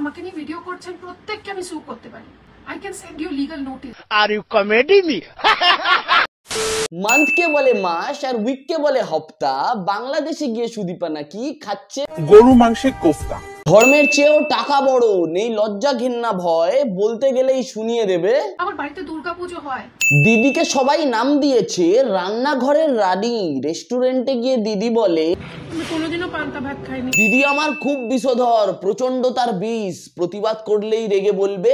আমাকে নিয়ে ভিডিও করছেন প্রত্যেককে আমি সু করতে পারি I can send you legal notice আর ইউ কমেডি মি মান্থকে বলে মাস আর উইককে বলে হপ্তা বাংলাদেশে গিয়ে সুদীপা নাকি খাচ্ছে গরু মাংসের কোফতা ধর্মের চেয়েও টাকা বড় নেই লজ্জা ঘেন্না ভয় বলতে গেলেই শুনিয়ে দেবে আমার বাড়িতে দুর্গাপুজো হয় দিদিকে সবাই নাম দিয়েছে রান্নাঘরের রানী রেস্টুরেন্টে গিয়ে দিদি বলে দিদি আমার খুব বিষধর প্রচন্ড তার বিষ প্রতিবাদ করলেই রেগে বলবে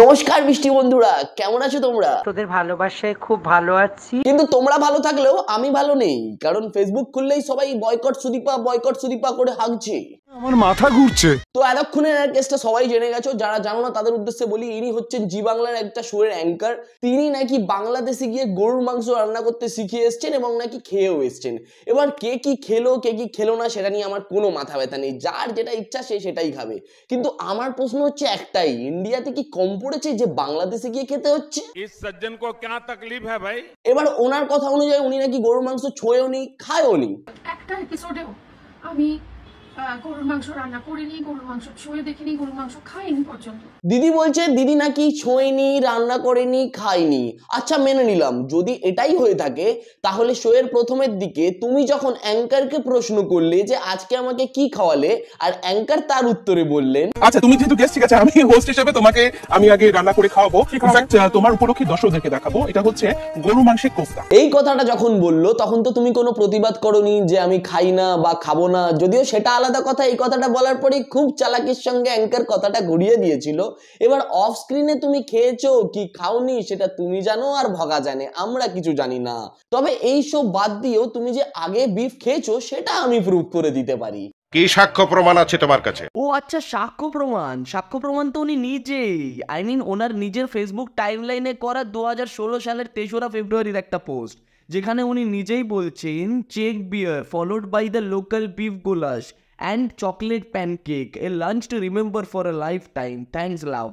নমস্কার মিষ্টি বন্ধুরা কেমন আছো তোমরা তোদের ভালোবাসায় খুব ভালো আছি কিন্তু তোমরা ভালো থাকলেও আমি ভালো নেই কারণ ফেসবুক খুললেই সবাই বয়কট সুদীপা বয়কট সুদীপা করে হাঁকছে আমার মাথা ঘুরছে তো কেসটা সবাই জেনে গেছো যারা জানো না তাদের উদ্দেশ্যে বলি ইনি হচ্ছেন জি বাংলার একটা অ্যাঙ্কার তিনি নাকি বাংলাদেশে গিয়ে গরুর মাংস রান্না করতে শিখে এসছেন এবং নাকি খেয়েও এসছেন এবার কে কি খেলো কে কি খেলো না সেটা নিয়ে আমার কোনো মাথা ব্যথা নেই যার যেটা ইচ্ছা সে সেটাই খাবে কিন্তু আমার প্রশ্ন হচ্ছে একটাই ইন্ডিয়াতে কি কম পড়েছে যে বাংলাদেশে গিয়ে খেতে হচ্ছে সজ্জন কো কেন তকলিফ ভাই এবার ওনার কথা অনুযায়ী উনি নাকি গরুর মাংস ছোঁয়েও খায়নি একটা আমি গরুর মাংস রান্না করিনি গরুর মাংস ছুঁয়ে দেখিনি গরুর মাংস খাইনি পর্যন্ত দিদি বলছে দিদি নাকি ছোঁয়নি রান্না করেনি খাইনি আচ্ছা মেনে নিলাম যদি এটাই হয়ে থাকে তাহলে শোয়ের প্রথমের দিকে তুমি যখন অ্যাঙ্কারকে প্রশ্ন করলে যে আজকে আমাকে কি খাওয়ালে আর অ্যাঙ্কার তার উত্তরে বললেন আচ্ছা তুমি যেহেতু গেস্ট ঠিক আছে আমি হোস্ট হিসেবে তোমাকে আমি আগে রান্না করে খাওয়াবো ইনফ্যাক্ট তোমার উপলক্ষে দর্শকদেরকে দেখাবো এটা হচ্ছে গরু মাংসের কোফতা এই কথাটা যখন বললো তখন তো তুমি কোনো প্রতিবাদ করনি যে আমি খাই না বা খাবো না যদিও সেটা আলাদা কথা এই কথাটা বলার পরেই খুব চালাকির সঙ্গে অ্যাঙ্কার কথাটা ঘুরিয়ে দিয়েছিল এবার অফ স্ক্রিনে তুমি খেয়েছো কি খাওনি সেটা তুমি জানো আর ভগা জানে আমরা কিছু জানি না তবে এই সব বাদ দিয়েও তুমি যে আগে বিফ খেয়েছো সেটা আমি প্রুফ করে দিতে পারি কি সাক্ষ্য প্রমাণ আছে তোমার কাছে ও আচ্ছা সাক্ষ্য প্রমাণ সাক্ষ্য প্রমাণ তো উনি নিজেই আই মিন ওনার নিজের ফেসবুক টাইমলাইনে করা দু সালের তেসরা ফেব্রুয়ারির একটা পোস্ট যেখানে উনি নিজেই বলছেন চেক beer followed by the local beef goulash and chocolate pancake a lunch to remember for a lifetime thanks love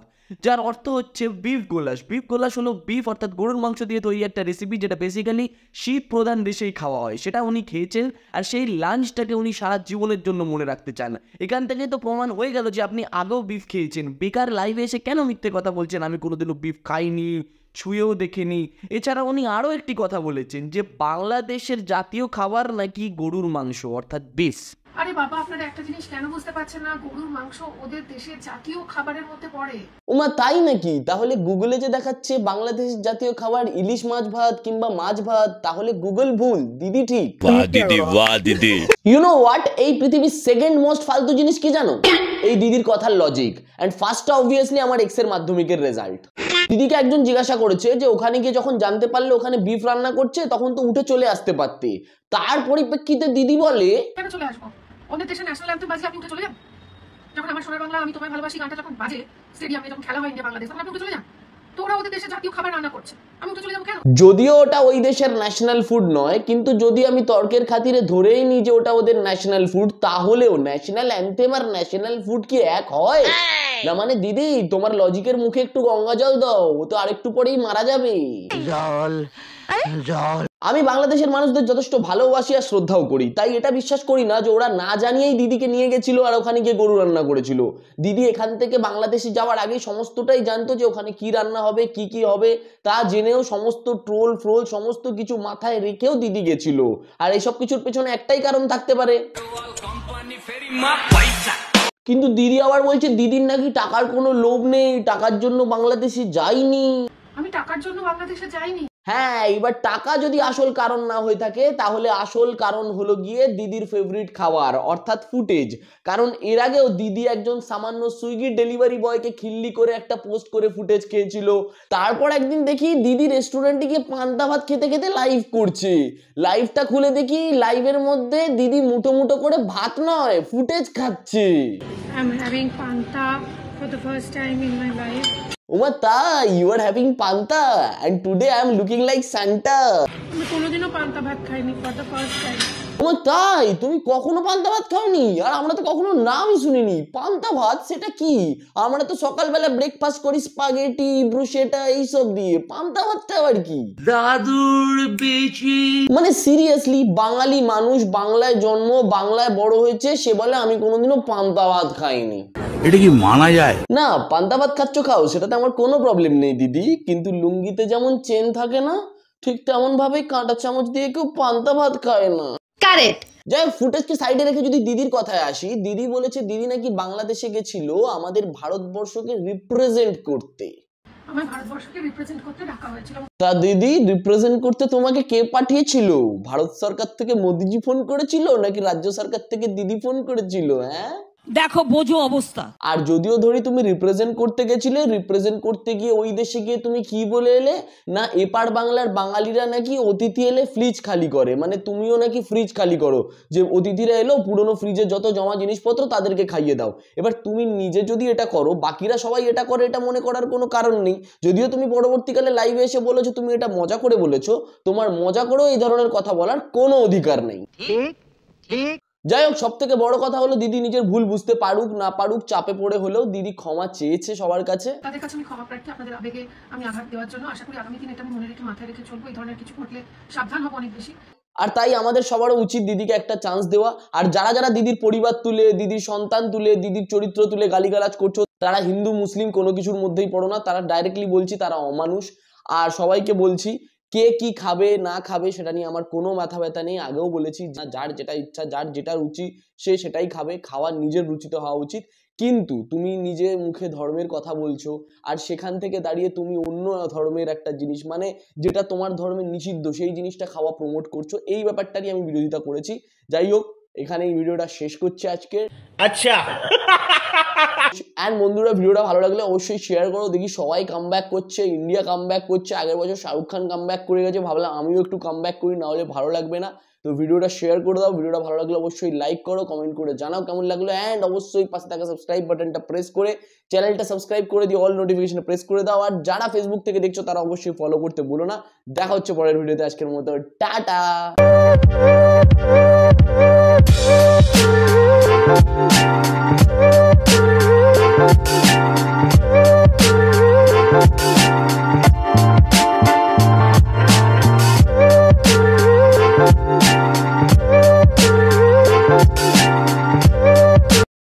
যার অর্থ হচ্ছে বিফ গোলাস বিফ গোলাস হলো বিফ অর্থাৎ গরুর মাংস দিয়ে তৈরি একটা রেসিপি যেটা বেসিক্যালি শীত প্রধান দেশেই খাওয়া হয় সেটা উনি খেয়েছেন আর সেই লাঞ্চটাকে উনি সারা জীবনের জন্য মনে রাখতে চান এখান থেকে তো প্রমাণ হয়ে গেল যে আপনি আগেও বিফ খেয়েছেন বেকার লাইভে এসে কেন মিথ্যে কথা বলছেন আমি কোনোদিনও বিফ খাইনি ছুঁয়েও দেখেনি এছাড়া উনি আরও একটি কথা বলেছেন যে বাংলাদেশের জাতীয় খাবার নাকি গরুর মাংস অর্থাৎ বিফ বাংলাদেশ জাতীয় খাবার ইলিশ মাছ ভাত কিংবা মাছ ভাত তাহলে গুগল ভুল ইউ এই পৃথিবীর সেকেন্ড মোস্ট ফালতু জিনিস কি জানো এই দিদির কথার লজিক অ্যান্ড অবভিয়াসলি আমার এক্সের মাধ্যমিকের রেজাল্ট দিদিকে একজন জিজ্ঞাসা করেছে যে ওখানে গিয়ে যখন জানতে পারলে ওখানে বিফ রান্না করছে তখন তো উঠে চলে আসতে পারতে তার পরিপ্রেক্ষিতে দিদি বলে চলে আসবো অন্য দেশের ন্যাশনাল অ্যান্থেম বাজে আপনি উঠে চলে যান যখন আমার সোনার বাংলা আমি তোমায় ভালোবাসি গানটা যখন বাজে স্টেডিয়ামে যখন খেলা হয় ইন্ডিয়া বাংলাদেশ তখন আপনি উঠে চলে যান যদিও ওটা ওই দেশের ন্যাশনাল ফুড নয় কিন্তু যদি আমি তর্কের খাতিরে ধরেই নিই যে ওটা ওদের ন্যাশনাল ফুড তাহলেও ন্যাশনাল অ্যান্থেম আর ন্যাশনাল ফুড কি এক হয় হ্যাঁ। না মানে দিদি তোমার লজিকের মুখে একটু গঙ্গা জল দাও ও তো আরেকটু পরেই মারা যাবে জল জল আমি বাংলাদেশের মানুষদের যথেষ্ট ভালোবাসি আর শ্রদ্ধাও করি তাই এটা বিশ্বাস করি না যে ওরা না জানিয়েই দিদিকে নিয়ে গেছিল আর ওখানে গিয়ে গরু রান্না করেছিল দিদি এখান থেকে বাংলাদেশে যাওয়ার আগে সমস্তটাই জানতো যে ওখানে কি রান্না হবে কি কি হবে তা জেনেও সমস্ত ট্রোল ফ্রোল সমস্ত কিছু মাথায় রেখেও দিদি গেছিল আর এইসব কিছুর পেছনে একটাই কারণ থাকতে পারে কিন্তু দিদি আবার বলছে দিদির নাকি টাকার কোনো লোভ নেই টাকার জন্য বাংলাদেশে যাইনি আমি টাকার জন্য বাংলাদেশে যাইনি হ্যাঁ এবার টাকা যদি আসল কারণ না হয়ে থাকে তাহলে আসল কারণ হলো গিয়ে দিদির ফেভারিট খাবার অর্থাৎ ফুটেজ কারণ এর আগেও দিদি একজন সামান্য সুইগি ডেলিভারি বয়কে খিল্লি করে একটা পোস্ট করে ফুটেজ খেয়েছিল তারপর একদিন দেখি দিদি রেস্টুরেন্টে গিয়ে পান্তা ভাত খেতে খেতে লাইভ করছে লাইভটা খুলে দেখি লাইভের মধ্যে দিদি মুটো মুটো করে ভাত নয় ফুটেজ খাচ্ছে I'm for the first time in my life. Umata, you are having panta and today I am looking like Santa. আমি পান্তা ভাত খাইনি তুমি কখনো পান্তা ভাত খাওনি আর আমরা তো কখনো নামই শুনিনি পান্তা ভাত সেটা কি আমরা তো সকালবেলা ব্রেকফাস্ট করি স্পাগেটি ব্রুশেটা এইসব দিয়ে পান্তা ভাতটা আবার কি দাদুর বেঁচে মানে সিরিয়াসলি বাঙালি মানুষ বাংলায় জন্ম বাংলায় বড় হয়েছে সে বলে আমি কোনোদিনও পান্তা ভাত খাইনি এটা কি মানা যায় না পান্তা ভাত খাচ্ছ খাও সেটাতে আমার কোনো প্রবলেম নেই দিদি কিন্তু লুঙ্গিতে যেমন চেন থাকে না ঠিক তেমন ভাবে কাঁটা চামচ দিয়ে কেউ পান্তা ভাত খায় না কারেক্ট যাই হোক ফুটেজকে সাইডে রেখে যদি দিদির কথায় আসি দিদি বলেছে দিদি নাকি বাংলাদেশে গেছিল আমাদের ভারতবর্ষকে রিপ্রেজেন্ট করতে তা দিদি রিপ্রেজেন্ট করতে তোমাকে কে পাঠিয়েছিল ভারত সরকার থেকে মোদিজি ফোন করেছিল নাকি রাজ্য সরকার থেকে দিদি ফোন করেছিল হ্যাঁ দেখো বোঝো অবস্থা আর যদিও ধরি তুমি রিপ্রেজেন্ট করতে গেছিলে রিপ্রেজেন্ট করতে গিয়ে ওই দেশে গিয়ে তুমি কি বলে এলে না এপার বাংলার বাঙালিরা নাকি অতিথি এলে ফ্রিজ খালি করে মানে তুমিও নাকি ফ্রিজ খালি করো যে অতিথিরা এলো পুরনো ফ্রিজে যত জমা জিনিসপত্র তাদেরকে খাইয়ে দাও এবার তুমি নিজে যদি এটা করো বাকিরা সবাই এটা করে এটা মনে করার কোনো কারণ নেই যদিও তুমি পরবর্তীকালে লাইভে এসে বলেছো তুমি এটা মজা করে বলেছো তোমার মজা করেও এই ধরনের কথা বলার কোনো অধিকার নেই ঠিক ঠিক যাই হোক সব থেকে বড় কথা হলো দিদি নিজের ভুল বুঝতে পারুক না পারুক চাপে পড়ে হলেও দিদি ক্ষমা চেয়েছে সবার কাছে তাদের কাছে আমি ক্ষমা প্রার্থী আপনাদের আবেগে আমি আঘাত দেওয়ার জন্য আশা করি আগামী দিন এটা আমি মনে রেখে মাথায় রেখে চলবো এই ধরনের কিছু ঘটলে সাবধান হবো অনেক বেশি আর তাই আমাদের সবারও উচিত দিদিকে একটা চান্স দেওয়া আর যারা যারা দিদির পরিবার তুলে দিদির সন্তান তুলে দিদির চরিত্র তুলে গালিগালাজ করছো তারা হিন্দু মুসলিম কোনো কিছুর মধ্যেই পড়ো না তারা ডাইরেক্টলি বলছি তারা অমানুষ আর সবাইকে বলছি কে কি খাবে না খাবে সেটা নিয়ে আমার কোনো মাথা ব্যথা নেই আগেও বলেছি যার যেটা ইচ্ছা যার যেটা রুচি সে সেটাই খাবে খাওয়ার নিজের রুচিতে হওয়া উচিত কিন্তু তুমি নিজে মুখে ধর্মের কথা বলছো আর সেখান থেকে দাঁড়িয়ে তুমি অন্য ধর্মের একটা জিনিস মানে যেটা তোমার ধর্মের নিষিদ্ধ সেই জিনিসটা খাওয়া প্রমোট করছো এই ব্যাপারটারই আমি বিরোধিতা করেছি যাই হোক এখানে এই ভিডিওটা শেষ করছি আজকে আচ্ছা অ্যান্ড বন্ধুরা ভিডিওটা ভালো লাগলে অবশ্যই শেয়ার করো দেখি সবাই কাম করছে ইন্ডিয়া কাম করছে আগের বছর শাহরুখ খান কাম করে গেছে ভাবলাম আমিও একটু কাম করি না হলে ভালো লাগবে না তো ভিডিওটা শেয়ার করে দাও ভিডিওটা ভালো লাগলে অবশ্যই লাইক করো কমেন্ট করে জানাও কেমন লাগলো অ্যান্ড অবশ্যই পাশে থাকা সাবস্ক্রাইব বাটনটা প্রেস করে চ্যানেলটা সাবস্ক্রাইব করে দিয়ে অল নোটিফিকেশন প্রেস করে দাও আর যারা ফেসবুক থেকে দেখছো তারা অবশ্যই ফলো করতে ভুলো না দেখা হচ্ছে পরের ভিডিওতে আজকের মতো টাটা Thank you.